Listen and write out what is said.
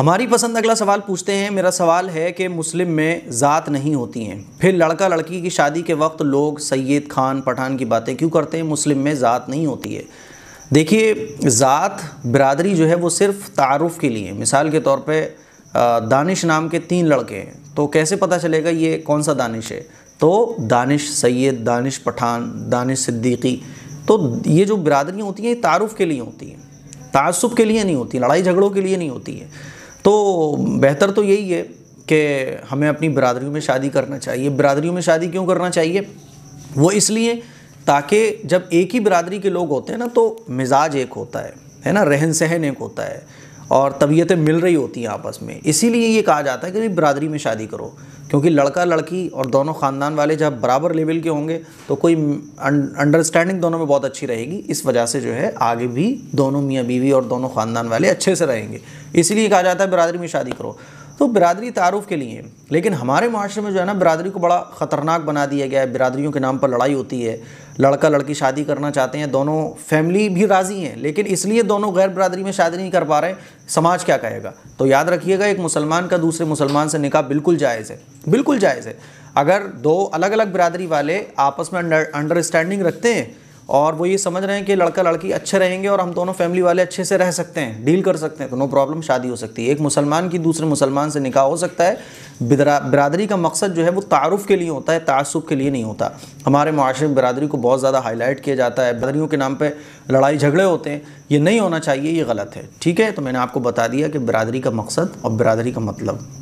हमारी पसंद अगला सवाल पूछते हैं मेरा सवाल है कि मुस्लिम में ज़ात नहीं होती हैं फिर लड़का लड़की की शादी के वक्त लोग सैद खान पठान की बातें क्यों करते हैं मुस्लिम में ज़ात नहीं होती है देखिए ज़ात बरदरी जो है वो सिर्फ तारुफ के लिए मिसाल के तौर पर दानिश नाम के तीन लड़के हैं तो कैसे पता चलेगा ये कौन सा दानिश है तो दानिश सैद दानिश पठान दानिश सिद्दीकी तो ये जो बरदरियाँ होती हैं ये तारुफ़ के लिए होती हैं तसब के लिए नहीं होती लड़ाई झगड़ों के लिए नहीं होती है तो बेहतर तो यही है कि हमें अपनी बरदरी में शादी करना चाहिए बरदरी में शादी क्यों करना चाहिए वो इसलिए ताकि जब एक ही बरदरी के लोग होते हैं ना तो मिजाज एक होता है है ना रहन सहन एक होता है और तबीयतें मिल रही होती हैं आपस में इसीलिए ये कहा जाता है कि बरदरी में शादी करो क्योंकि लड़का लड़की और दोनों ख़ानदान वाले जब बराबर लेवल के होंगे तो कोई अंडरस्टैंडिंग दोनों में बहुत अच्छी रहेगी इस वजह से जो है आगे भी दोनों मियाँ बीवी और दोनों ख़ानदान वाले अच्छे से रहेंगे इसलिए कहा जाता है बरदरी में शादी करो तो बिरादरी तारुफ के लिए लेकिन हमारे माशरे में जो है ना बिरादरी को बड़ा ख़तरनाक बना दिया गया है बिरादरियों के नाम पर लड़ाई होती है लड़का लड़की शादी करना चाहते हैं दोनों फैमिली भी राज़ी हैं लेकिन इसलिए दोनों गैर बरदरी में शादी नहीं कर पा रहे समाज क्या कहेगा तो याद रखिएगा एक मुसलमान का दूसरे मुसलमान से निकाह बिल्कुल जायज़ है बिल्कुल जायज़ है अगर दो अलग अलग बिरादरी वाले आपस में अंडरस्टैंडिंग रखते हैं और वो ये समझ रहे हैं कि लड़का लड़की अच्छे रहेंगे और हम दोनों फैमिली वाले अच्छे से रह सकते हैं डील कर सकते हैं तो नो प्रॉब्लम शादी हो सकती है एक मुसलमान की दूसरे मुसलमान से निकाह हो सकता है बिरादरी का मकसद जो है वो तारुफ़ के लिए होता है तासुब के लिए नहीं होता हमारे माशरे में बिरादरी को बहुत ज़्यादा हाईलाइट किया जाता है बिरादरियों के नाम पर लड़ाई झगड़े होते हैं ये नहीं होना चाहिए ये गलत है ठीक है तो मैंने आपको बता दिया कि बिरादरी का मकसद और बिरादरी का मतलब